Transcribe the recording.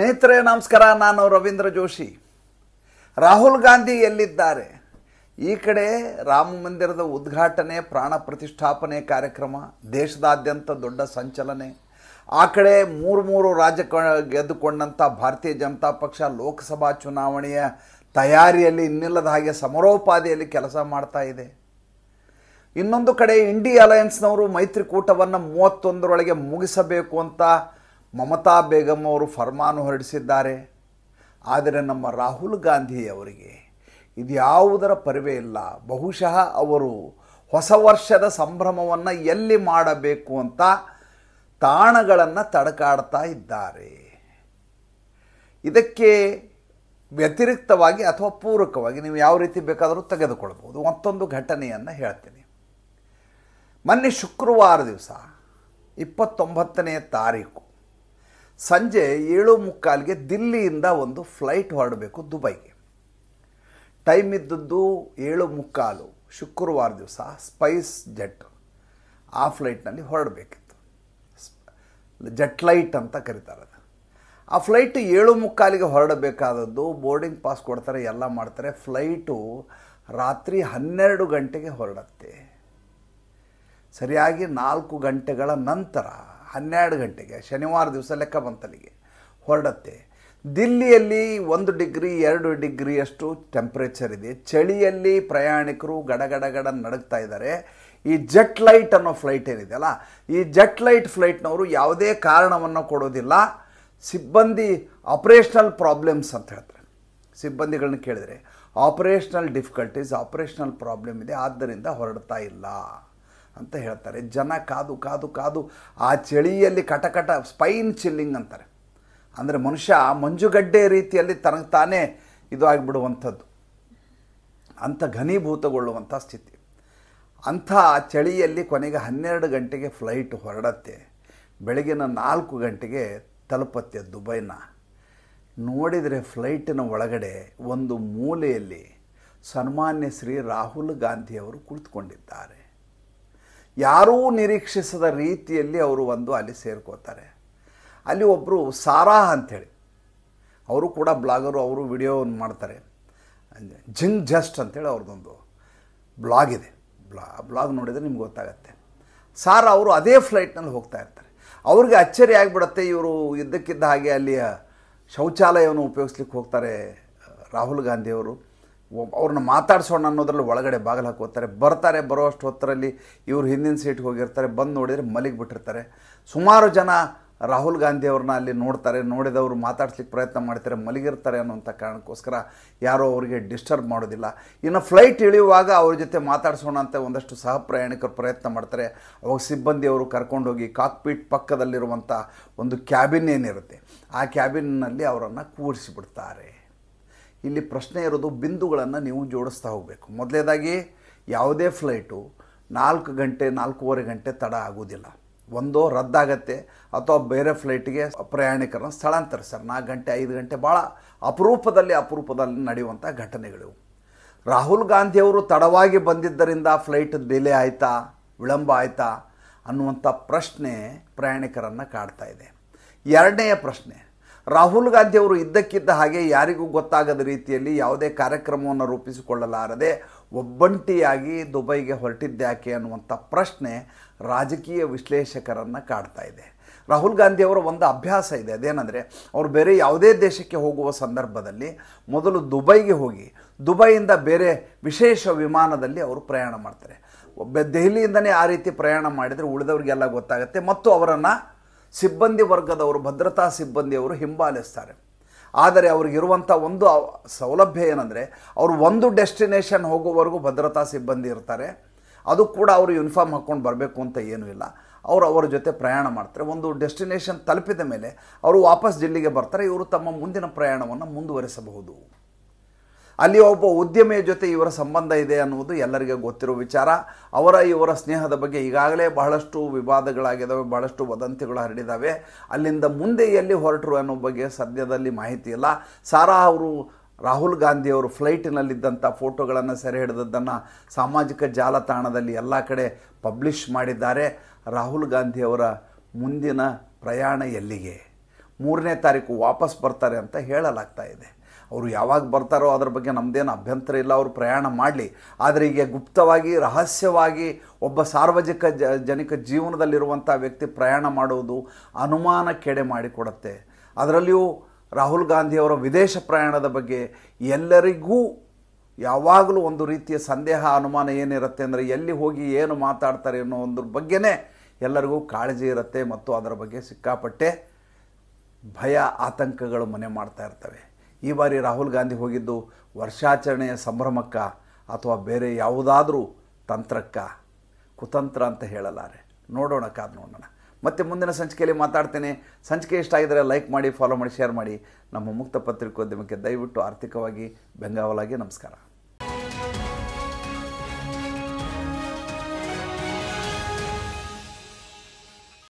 ಸ್ನೇಹಿತರೆ ನಮಸ್ಕಾರ ನಾನು ರವೀಂದ್ರ ಜೋಶಿ ರಾಹುಲ್ ಗಾಂಧಿ ಎಲ್ಲಿದ್ದಾರೆ ಈ ಕಡೆ ರಾಮ ಮಂದಿರದ ಉದ್ಘಾಟನೆ ಪ್ರಾಣ ಪ್ರತಿಷ್ಠಾಪನೆ ಕಾರ್ಯಕ್ರಮ ದೇಶದಾದ್ಯಂತ ದೊಡ್ಡ ಸಂಚಲನೆ ಆ ಕಡೆ ಮೂರು ಮೂರು ರಾಜ್ಯ ಗೆದ್ದುಕೊಂಡಂಥ ಭಾರತೀಯ ಜನತಾ ಪಕ್ಷ ಲೋಕಸಭಾ ಚುನಾವಣೆಯ ತಯಾರಿಯಲ್ಲಿ ಇನ್ನಿಲ್ಲದ ಹಾಗೆ ಸಮರೋಪಾದಿಯಲ್ಲಿ ಕೆಲಸ ಮಾಡ್ತಾ ಇದೆ ಇನ್ನೊಂದು ಕಡೆ ಇಂಡಿ ಅಲಯನ್ಸ್ನವರು ಮೈತ್ರಿಕೂಟವನ್ನು ಮೂವತ್ತೊಂದರೊಳಗೆ ಮುಗಿಸಬೇಕು ಅಂತ ಮಮತಾ ಬೇಗಮ್ ಅವರು ಫರ್ಮಾನು ಹೊರಡಿಸಿದ್ದಾರೆ ಆದರೆ ನಮ್ಮ ರಾಹುಲ್ ಗಾಂಧಿ ಅವರಿಗೆ ಇದ್ಯಾವುದರ ಪರಿವೇ ಇಲ್ಲ ಬಹುಶಃ ಅವರು ಹೊಸ ವರ್ಷದ ಸಂಭ್ರಮವನ್ನು ಎಲ್ಲಿ ಮಾಡಬೇಕು ಅಂತ ತಾಣಗಳನ್ನು ತಡಕಾಡ್ತಾ ಇದ್ದಾರೆ ಇದಕ್ಕೆ ವ್ಯತಿರಿಕ್ತವಾಗಿ ಅಥವಾ ಪೂರಕವಾಗಿ ನೀವು ಯಾವ ರೀತಿ ಬೇಕಾದರೂ ತೆಗೆದುಕೊಳ್ಬೋದು ಮತ್ತೊಂದು ಘಟನೆಯನ್ನು ಹೇಳ್ತೀನಿ ಮೊನ್ನೆ ಶುಕ್ರವಾರ ದಿವಸ ಇಪ್ಪತ್ತೊಂಬತ್ತನೆಯ ತಾರೀಕು ಸಂಜೆ ಏಳು ಮುಕ್ಕಾಲಿಗೆ ದಿಲ್ಲಿಯಿಂದ ಒಂದು ಫ್ಲೈಟ್ ಹೊರಡಬೇಕು ದುಬೈಗೆ ಟೈಮ್ ಇದ್ದದ್ದು ಏಳು ಮುಕ್ಕಾಲು ಶುಕ್ರವಾರ ದಿವಸ ಸ್ಪೈಸ್ ಜೆಟ್ ಆ ಫ್ಲೈಟ್ನಲ್ಲಿ ಹೊರಡಬೇಕಿತ್ತು ಜೆಟ್ ಲೈಟ್ ಅಂತ ಕರೀತಾರೆ ಅದು ಆ ಫ್ಲೈಟ್ ಏಳು ಮುಕ್ಕಾಲಿಗೆ ಹೊರಡಬೇಕಾದದ್ದು ಬೋರ್ಡಿಂಗ್ ಪಾಸ್ ಕೊಡ್ತಾರೆ ಎಲ್ಲ ಮಾಡ್ತಾರೆ ಫ್ಲೈಟು ರಾತ್ರಿ ಹನ್ನೆರಡು ಗಂಟೆಗೆ ಹೊರಡತ್ತೆ ಸರಿಯಾಗಿ ನಾಲ್ಕು ಗಂಟೆಗಳ ನಂತರ ಹನ್ನೆರಡು ಗಂಟೆಗೆ ಶನಿವಾರ ದಿವಸ ಲೆಕ್ಕ ಬಂತಲಿಗೆ ಹೊರಡತ್ತೆ ದಿಲ್ಲಿಯಲ್ಲಿ ಒಂದು ಡಿಗ್ರಿ ಎರಡು ಡಿಗ್ರಿಯಷ್ಟು ಟೆಂಪ್ರೇಚರ್ ಇದೆ ಚಳಿಯಲ್ಲಿ ಪ್ರಯಾಣಿಕರು ಗಡಗಡಗಡ ನಡುಗ್ತಾ ಇದ್ದಾರೆ ಈ ಜೆಟ್ ಲೈಟ್ ಅನ್ನೋ ಫ್ಲೈಟ್ ಏನಿದೆಯಲ್ಲ ಈ ಜೆಟ್ ಲೈಟ್ ಫ್ಲೈಟ್ನವರು ಯಾವುದೇ ಕಾರಣವನ್ನು ಕೊಡೋದಿಲ್ಲ ಸಿಬ್ಬಂದಿ ಆಪರೇಷನಲ್ ಪ್ರಾಬ್ಲಮ್ಸ್ ಅಂತ ಹೇಳ್ತಾರೆ ಸಿಬ್ಬಂದಿಗಳನ್ನ ಕೇಳಿದರೆ ಆಪರೇಷನಲ್ ಡಿಫಿಕಲ್ಟೀಸ್ ಆಪರೇಷನಲ್ ಪ್ರಾಬ್ಲಮ್ ಇದೆ ಆದ್ದರಿಂದ ಹೊರಡ್ತಾ ಇಲ್ಲ ಅಂತ ಹೇಳ್ತಾರೆ ಜನ ಕಾದು ಕಾದು ಕಾದು ಆ ಚಳಿಯಲ್ಲಿ ಕಟಕಟ ಸ್ಪೈನ್ ಚಿಲ್ಲಿಂಗ್ ಅಂತಾರೆ ಅಂದರೆ ಮನುಷ್ಯ ಮಂಜುಗಡ್ಡೆ ರೀತಿಯಲ್ಲಿ ತನಗೆ ತಾನೇ ಇದು ಆಗಿಬಿಡುವಂಥದ್ದು ಅಂಥ ಘನೀಭೂತಗೊಳ್ಳುವಂಥ ಸ್ಥಿತಿ ಅಂಥ ಚಳಿಯಲ್ಲಿ ಕೊನೆಗೆ ಹನ್ನೆರಡು ಗಂಟೆಗೆ ಫ್ಲೈಟ್ ಹೊರಡತ್ತೆ ಬೆಳಗಿನ ನಾಲ್ಕು ಗಂಟೆಗೆ ತಲುಪತ್ತೆ ದುಬೈನ ನೋಡಿದರೆ ಫ್ಲೈಟಿನ ಒಳಗಡೆ ಒಂದು ಮೂಲೆಯಲ್ಲಿ ಸನ್ಮಾನ್ಯ ಶ್ರೀ ರಾಹುಲ್ ಗಾಂಧಿಯವರು ಕುಳಿತುಕೊಂಡಿದ್ದಾರೆ ಯಾರೂ ನಿರೀಕ್ಷಿಸದ ರೀತಿಯಲ್ಲಿ ಅವರು ಒಂದು ಅಲ್ಲಿ ಸೇರ್ಕೋತಾರೆ ಅಲ್ಲಿ ಒಬ್ಬರು ಸಾರಾ ಅಂಥೇಳಿ ಅವರು ಕೂಡ ಬ್ಲಾಗರು ಅವರು ವಿಡಿಯೋವನ್ನು ಮಾಡ್ತಾರೆ ಜಿಂಗ್ ಜಸ್ಟ್ ಅಂತೇಳಿ ಅವ್ರದ್ದೊಂದು ಬ್ಲಾಗ್ ಇದೆ ಬ್ಲಾ ಬ್ಲಾಗ್ ನೋಡಿದರೆ ನಿಮ್ಗೆ ಗೊತ್ತಾಗತ್ತೆ ಸಾರ ಅವರು ಅದೇ ಫ್ಲೈಟ್ನಲ್ಲಿ ಹೋಗ್ತಾ ಇರ್ತಾರೆ ಅವ್ರಿಗೆ ಅಚ್ಚರಿ ಆಗಿಬಿಡತ್ತೆ ಇವರು ಇದ್ದಕ್ಕಿದ್ದ ಹಾಗೆ ಅಲ್ಲಿಯ ಶೌಚಾಲಯವನ್ನು ಉಪಯೋಗಿಸ್ಲಿಕ್ಕೆ ಹೋಗ್ತಾರೆ ರಾಹುಲ್ ಗಾಂಧಿಯವರು ಅವ್ರನ್ನ ಮಾತಾಡಿಸೋಣ ಅನ್ನೋದ್ರಲ್ಲಿ ಒಳಗಡೆ ಬಾಗಿಲು ಹೋಗ್ತಾರೆ ಬರ್ತಾರೆ ಬರೋ ಅಷ್ಟು ಹೊತ್ತರಲ್ಲಿ ಇವರು ಹಿಂದಿನ ಸೀಟ್ಗೆ ಹೋಗಿರ್ತಾರೆ ಬಂದು ನೋಡಿದರೆ ಮಲಗಿಬಿಟ್ಟಿರ್ತಾರೆ ಸುಮಾರು ಜನ ರಾಹುಲ್ ಗಾಂಧಿ ಅವ್ರನ್ನ ಅಲ್ಲಿ ನೋಡ್ತಾರೆ ನೋಡಿದವರು ಮಾತಾಡ್ಸ್ಲಿಕ್ಕೆ ಪ್ರಯತ್ನ ಮಾಡ್ತಾರೆ ಮಲಗಿರ್ತಾರೆ ಅನ್ನೋಂಥ ಕಾರಣಕ್ಕೋಸ್ಕರ ಯಾರೂ ಅವರಿಗೆ ಡಿಸ್ಟರ್ಬ್ ಮಾಡೋದಿಲ್ಲ ಇನ್ನು ಫ್ಲೈಟ್ ಇಳಿಯುವಾಗ ಅವ್ರ ಜೊತೆ ಮಾತಾಡಿಸೋಣ ಅಂತ ಒಂದಷ್ಟು ಸಹ ಪ್ರಯಾಣಿಕರು ಪ್ರಯತ್ನ ಮಾಡ್ತಾರೆ ಅವಾಗ ಸಿಬ್ಬಂದಿಯವರು ಕರ್ಕೊಂಡೋಗಿ ಕಾಕ್ಪೀಟ್ ಪಕ್ಕದಲ್ಲಿರುವಂಥ ಒಂದು ಕ್ಯಾಬಿನ್ ಏನಿರುತ್ತೆ ಆ ಕ್ಯಾಬಿನ್ನಲ್ಲಿ ಅವರನ್ನು ಕೂರಿಸಿಬಿಡ್ತಾರೆ ಇಲ್ಲಿ ಪ್ರಶ್ನೆ ಇರೋದು ಬಿಂದುಗಳನ್ನು ನೀವು ಜೋಡಿಸ್ತಾ ಹೋಗಬೇಕು ಮೊದಲೇದಾಗಿ ಯಾವುದೇ ಫ್ಲೈಟು ನಾಲ್ಕು ಗಂಟೆ ನಾಲ್ಕೂವರೆ ಗಂಟೆ ತಡ ಆಗೋದಿಲ್ಲ ಒಂದೋ ರದ್ದಾಗತ್ತೆ ಅಥವಾ ಬೇರೆ ಫ್ಲೈಟಿಗೆ ಪ್ರಯಾಣಿಕರನ್ನ ಸ್ಥಳಾಂತರಿಸ್ತಾರೆ ನಾಲ್ಕು ಗಂಟೆ ಐದು ಗಂಟೆ ಭಾಳ ಅಪರೂಪದಲ್ಲಿ ಅಪರೂಪದಲ್ಲಿ ನಡೆಯುವಂಥ ಘಟನೆಗಳು ರಾಹುಲ್ ಗಾಂಧಿಯವರು ತಡವಾಗಿ ಬಂದಿದ್ದರಿಂದ ಫ್ಲೈಟ್ ಡಿಲೇ ಆಯಿತಾ ವಿಳಂಬ ಆಯಿತಾ ಅನ್ನುವಂಥ ಪ್ರಶ್ನೆ ಪ್ರಯಾಣಿಕರನ್ನು ಕಾಡ್ತಾ ಇದೆ ಎರಡನೆಯ ಪ್ರಶ್ನೆ ರಾಹುಲ್ ಗಾಂಧಿ ಅವರು ಇದ್ದಕ್ಕಿದ್ದ ಹಾಗೆ ಯಾರಿಗೂ ಗೊತ್ತಾಗದ ರೀತಿಯಲ್ಲಿ ಯಾವುದೇ ಕಾರ್ಯಕ್ರಮವನ್ನು ರೂಪಿಸಿಕೊಳ್ಳಲಾರದೆ ಒಬ್ಬಂಟಿಯಾಗಿ ದುಬೈಗೆ ಹೊರಟಿದ್ದ್ಯಾಕೆ ಅನ್ನುವಂಥ ಪ್ರಶ್ನೆ ರಾಜಕೀಯ ವಿಶ್ಲೇಷಕರನ್ನು ಕಾಡ್ತಾ ಇದೆ ರಾಹುಲ್ ಗಾಂಧಿಯವರ ಒಂದು ಅಭ್ಯಾಸ ಇದೆ ಅದೇನೆಂದರೆ ಅವರು ಬೇರೆ ಯಾವುದೇ ದೇಶಕ್ಕೆ ಹೋಗುವ ಸಂದರ್ಭದಲ್ಲಿ ಮೊದಲು ದುಬೈಗೆ ಹೋಗಿ ದುಬೈಯಿಂದ ಬೇರೆ ವಿಶೇಷ ವಿಮಾನದಲ್ಲಿ ಅವರು ಪ್ರಯಾಣ ಮಾಡ್ತಾರೆ ದೆಹಲಿಯಿಂದನೇ ಆ ರೀತಿ ಪ್ರಯಾಣ ಮಾಡಿದರೆ ಉಳಿದವರಿಗೆಲ್ಲ ಗೊತ್ತಾಗುತ್ತೆ ಮತ್ತು ಅವರನ್ನು ಸಿಬ್ಬಂದಿ ವರ್ಗದವರು ಭದ್ರತಾ ಸಿಬ್ಬಂದಿಯವರು ಹಿಂಬಾಲಿಸ್ತಾರೆ ಆದರೆ ಅವ್ರಿಗಿರುವಂಥ ಒಂದು ಸೌಲಭ್ಯ ಏನಂದರೆ ಅವರು ಒಂದು ಡೆಸ್ಟಿನೇಷನ್ ಹೋಗುವವರೆಗೂ ಭದ್ರತಾ ಸಿಬ್ಬಂದಿ ಇರ್ತಾರೆ ಅದು ಕೂಡ ಅವರು ಯೂನಿಫಾರ್ಮ್ ಹಾಕ್ಕೊಂಡು ಬರಬೇಕು ಅಂತ ಏನೂ ಇಲ್ಲ ಅವರು ಅವರ ಜೊತೆ ಪ್ರಯಾಣ ಮಾಡ್ತಾರೆ ಒಂದು ಡೆಸ್ಟಿನೇಷನ್ ತಲುಪಿದ ಮೇಲೆ ಅವರು ವಾಪಸ್ ಜಿಲ್ಲೆಗೆ ಬರ್ತಾರೆ ಇವರು ತಮ್ಮ ಮುಂದಿನ ಪ್ರಯಾಣವನ್ನು ಮುಂದುವರಿಸಬಹುದು ಅಲ್ಲಿ ಒಬ್ಬ ಉದ್ಯಮಿಯ ಜೊತೆ ಇವರ ಸಂಬಂಧ ಇದೆ ಅನ್ನುವುದು ಎಲ್ಲರಿಗೆ ಗೊತ್ತಿರುವ ವಿಚಾರ ಅವರ ಇವರ ಸ್ನೇಹದ ಬಗ್ಗೆ ಈಗಾಗಲೇ ಬಹಳಷ್ಟು ವಿವಾದಗಳಾಗಿದ್ದಾವೆ ಬಹಳಷ್ಟು ವದಂತಿಗಳು ಹರಡಿದ್ದಾವೆ ಅಲ್ಲಿಂದ ಮುಂದೆ ಎಲ್ಲಿ ಹೊರಟರು ಅನ್ನೋ ಬಗ್ಗೆ ಸದ್ಯದಲ್ಲಿ ಮಾಹಿತಿ ಇಲ್ಲ ಸಾರಾ ಅವರು ರಾಹುಲ್ ಗಾಂಧಿಯವರು ಫ್ಲೈಟಿನಲ್ಲಿದ್ದಂಥ ಫೋಟೋಗಳನ್ನು ಸೆರೆ ಹಿಡಿದದ್ದನ್ನು ಸಾಮಾಜಿಕ ಜಾಲತಾಣದಲ್ಲಿ ಎಲ್ಲ ಕಡೆ ಪಬ್ಲಿಷ್ ಮಾಡಿದ್ದಾರೆ ರಾಹುಲ್ ಗಾಂಧಿಯವರ ಮುಂದಿನ ಪ್ರಯಾಣ ಎಲ್ಲಿಗೆ ಮೂರನೇ ತಾರೀಕು ವಾಪಸ್ ಬರ್ತಾರೆ ಅಂತ ಹೇಳಲಾಗ್ತಾ ಇದೆ ಅವರು ಯಾವಾಗ ಬರ್ತಾರೋ ಅದ್ರ ಬಗ್ಗೆ ನಮ್ಮದೇನು ಅಭ್ಯಂತರ ಇಲ್ಲ ಅವರು ಪ್ರಯಾಣ ಮಾಡಲಿ ಆದರೆ ಈಗ ಗುಪ್ತವಾಗಿ ರಹಸ್ಯವಾಗಿ ಒಬ್ಬ ಸಾರ್ವಜನಿಕ ಜನಿಕ ಜೀವನದಲ್ಲಿರುವಂಥ ವ್ಯಕ್ತಿ ಪ್ರಯಾಣ ಮಾಡುವುದು ಅನುಮಾನ ಕೆಡೆ ಮಾಡಿಕೊಡುತ್ತೆ ಅದರಲ್ಲಿಯೂ ರಾಹುಲ್ ಗಾಂಧಿಯವರ ವಿದೇಶ ಪ್ರಯಾಣದ ಬಗ್ಗೆ ಎಲ್ಲರಿಗೂ ಯಾವಾಗಲೂ ಒಂದು ರೀತಿಯ ಸಂದೇಹ ಅನುಮಾನ ಏನಿರುತ್ತೆ ಅಂದರೆ ಎಲ್ಲಿ ಹೋಗಿ ಏನು ಮಾತಾಡ್ತಾರೆ ಅನ್ನೋ ಒಂದ್ರ ಬಗ್ಗೆನೇ ಎಲ್ಲರಿಗೂ ಕಾಳಜಿ ಇರುತ್ತೆ ಮತ್ತು ಅದರ ಬಗ್ಗೆ ಸಿಕ್ಕಾಪಟ್ಟೆ ಭಯ ಆತಂಕಗಳು ಮನೆ ಮಾಡ್ತಾ ಇರ್ತವೆ ಈ ಬಾರಿ ರಾಹುಲ್ ಗಾಂಧಿ ಹೋಗಿದ್ದು ವರ್ಷಾಚರಣೆಯ ಸಂಭ್ರಮಕ್ಕ ಅಥವಾ ಬೇರೆ ಯಾವುದಾದ್ರೂ ತಂತ್ರಕ್ಕ ಕುತಂತ್ರ ಅಂತ ಹೇಳಲಾರೆ ನೋಡೋಣ ಕಾದ್ ನೋಡೋಣ ಮತ್ತೆ ಮುಂದಿನ ಸಂಚಿಕೆಯಲ್ಲಿ ಮಾತಾಡ್ತೇನೆ ಸಂಚಿಕೆ ಇಷ್ಟ ಆಗಿದರೆ ಲೈಕ್ ಮಾಡಿ ಫಾಲೋ ಮಾಡಿ ಶೇರ್ ಮಾಡಿ ನಮ್ಮ ಮುಕ್ತ ಪತ್ರಿಕೋದ್ಯಮಕ್ಕೆ ದಯವಿಟ್ಟು ಆರ್ಥಿಕವಾಗಿ ಬೆಂಗಾವಲಾಗಿ ನಮಸ್ಕಾರ